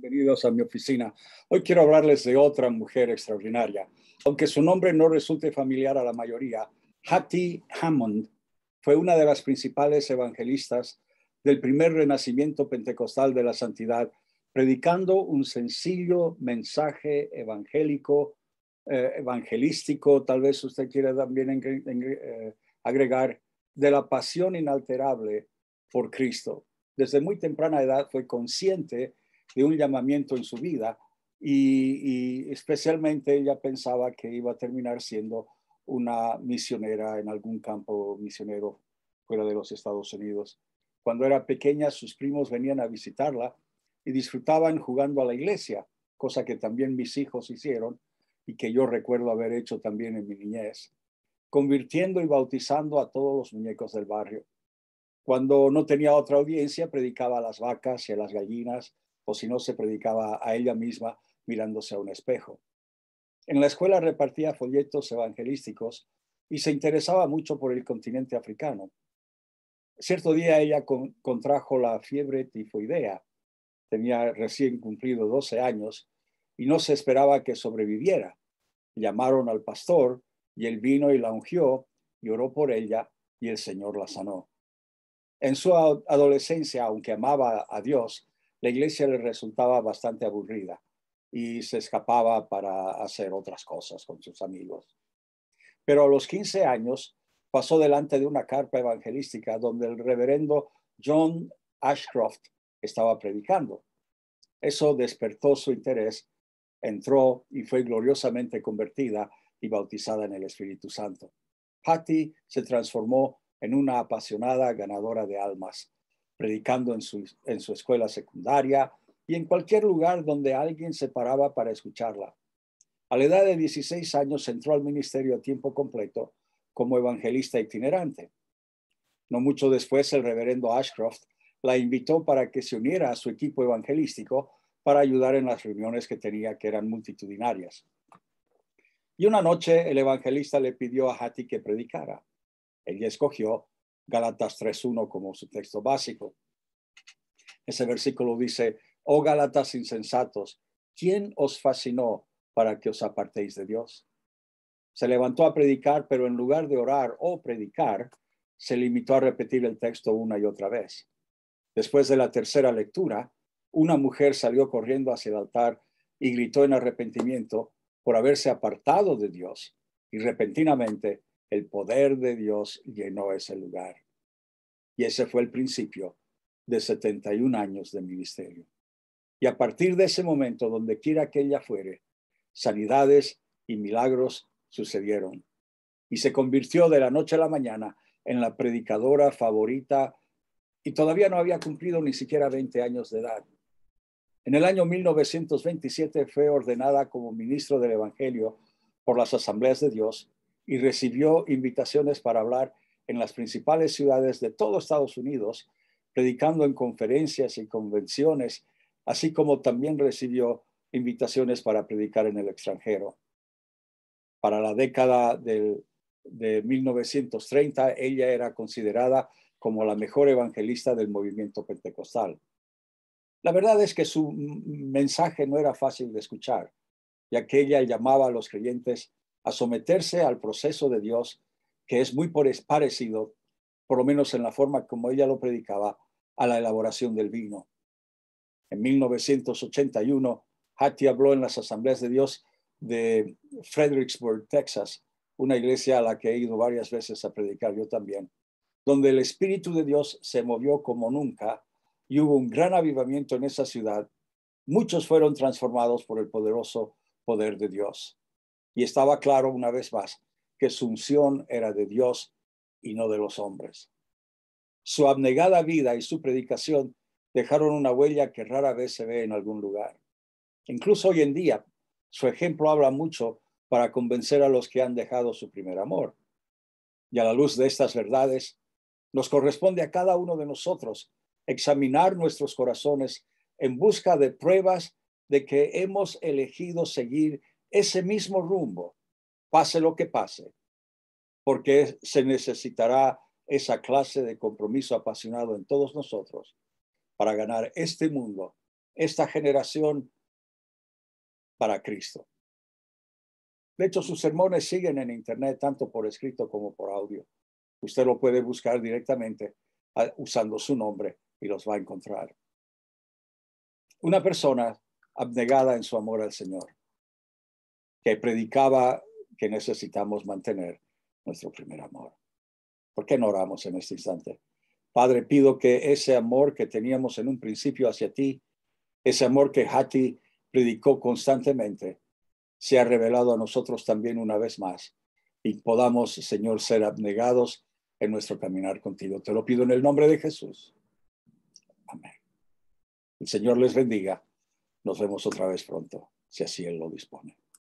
bienvenidos a mi oficina. Hoy quiero hablarles de otra mujer extraordinaria. Aunque su nombre no resulte familiar a la mayoría, Hattie Hammond fue una de las principales evangelistas del primer renacimiento pentecostal de la santidad, predicando un sencillo mensaje evangélico, eh, evangelístico, tal vez usted quiera también eh, agregar, de la pasión inalterable por Cristo. Desde muy temprana edad fue consciente de un llamamiento en su vida y, especialmente ella pensaba que iba a terminar siendo una misionera en algún campo misionero fuera de los Estados Unidos. Cuando era pequeña, sus primos venían a visitarla y disfrutaban jugando a la iglesia, cosa que también mis hijos hicieron y que yo recuerdo haber hecho también en mi niñez, convirtiendo y bautizando a todos los muñecos del barrio. Cuando no tenía otra audiencia, predicaba a las vacas y a las gallinas o si no se predicaba a ella misma mirándose a un espejo. En la escuela repartía folletos evangelísticos y se interesaba mucho por el continente africano. Cierto día ella contrajo la fiebre tifoidea. Tenía recién cumplido 12 años y no se esperaba que sobreviviera. Llamaron al pastor y él vino y la ungió y oró por ella y el Señor la sanó. En su adolescencia, aunque amaba a Dios, la iglesia le resultaba bastante aburrida y se escapaba para hacer otras cosas con sus amigos. Pero a los 15 años pasó delante de una carpa evangelística donde el reverendo John Ashcroft estaba predicando. Eso despertó su interés, entró y fue gloriosamente convertida y bautizada en el Espíritu Santo. Patty se transformó en una apasionada ganadora de almas predicando en su, escuela secundaria y en cualquier lugar donde alguien se paraba para escucharla. A la edad de 16 años entró al ministerio a tiempo completo como evangelista itinerante. No mucho después, el reverendo Ashcroft la invitó para que se uniera a su equipo evangelístico para ayudar en las reuniones que tenía, que eran multitudinarias. Y una noche el evangelista le pidió a Hattie que predicara. Ella escogió Galatas 3.1 como su texto básico. Ese versículo dice, oh Galatas insensatos, ¿quién os fascinó para que os apartéis de Dios? Se levantó a predicar, pero en lugar de orar o predicar, se limitó a repetir el texto una y otra vez. Después de la tercera lectura, una mujer salió corriendo hacia el altar y gritó en arrepentimiento por haberse apartado de Dios y repentinamente el poder de Dios llenó ese lugar. Y ese fue el principio de 71 años de ministerio. Y a partir de ese momento, donde quiera que ella fuere, sanidades y milagros sucedieron. Y se convirtió de la noche a la mañana en la predicadora favorita y todavía no había cumplido ni siquiera 20 años de edad. En el año 1927 fue ordenada como ministro del Evangelio por las asambleas de Dios y recibió invitaciones para hablar en las principales ciudades de todo Estados Unidos, predicando en conferencias y convenciones, así como también recibió invitaciones para predicar en el extranjero. Para la década de 1930, ella era considerada como la mejor evangelista del movimiento pentecostal. La verdad es que su mensaje no era fácil de escuchar, ya que ella llamaba a los creyentes someterse al proceso de Dios, que es muy parecido, por lo menos en la forma como ella lo predicaba, a la elaboración del vino. En 1981, Hattie habló en las asambleas de Dios de Fredericksburg, Texas, una iglesia a la que he ido varias veces a predicar yo también, donde el Espíritu de Dios se movió como nunca y hubo un gran avivamiento en esa ciudad. Muchos fueron transformados por el poderoso poder de Dios y estaba claro una vez más que su unción era de Dios y no de los hombres. Su abnegada vida y su predicación dejaron una huella que rara vez se ve en algún lugar. Incluso hoy en día, su ejemplo habla mucho para convencer a los que han dejado su primer amor. Y a la luz de estas verdades, nos corresponde a cada uno de nosotros examinar nuestros corazones en busca de pruebas de que hemos elegido seguir ese mismo rumbo, pase lo que pase, porque se necesitará esa clase de compromiso apasionado en todos nosotros para ganar este mundo, esta generación para Cristo. De hecho, sus sermones siguen en Internet, tanto por escrito como por audio. Usted lo puede buscar directamente ah, usando su nombre y los va a encontrar. Una persona abnegada en su amor al Señor que predicaba que necesitamos mantener nuestro primer amor. ¿Por qué no oramos en este instante? Padre, pido que ese amor que teníamos en un principio hacia ti, ese amor que Hati predicó constantemente, sea revelado a nosotros también una vez más y podamos, Señor, ser abnegados en nuestro caminar contigo. Te lo pido en el nombre de Jesús. Amén. El Señor les bendiga. Nos vemos otra vez pronto, si así Él lo dispone.